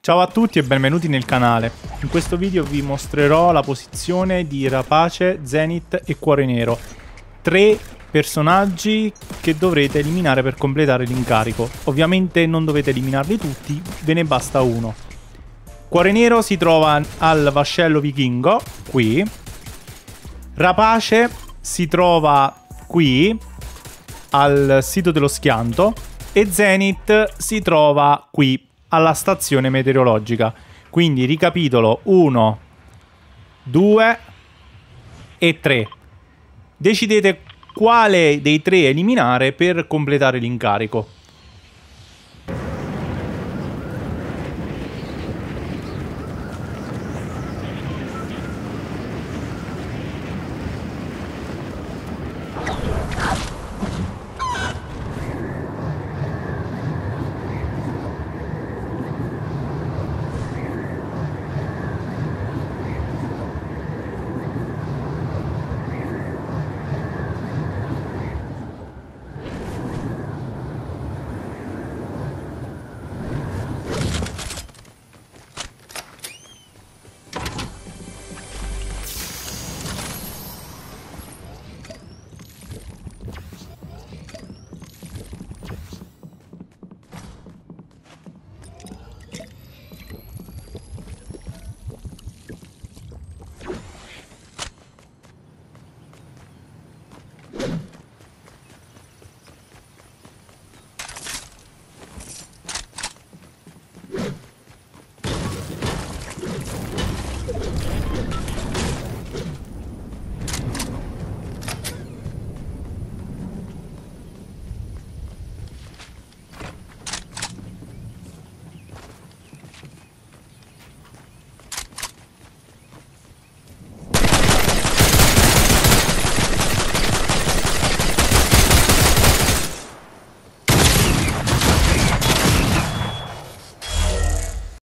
Ciao a tutti e benvenuti nel canale. In questo video vi mostrerò la posizione di Rapace, Zenith e Cuore Nero. Tre personaggi che dovrete eliminare per completare l'incarico. Ovviamente non dovete eliminarli tutti, ve ne basta uno. Cuore Nero si trova al vascello vichingo, qui. Rapace si trova qui, al sito dello schianto. E Zenith si trova qui alla stazione meteorologica. Quindi ricapitolo 1, 2 e 3. Decidete quale dei tre eliminare per completare l'incarico.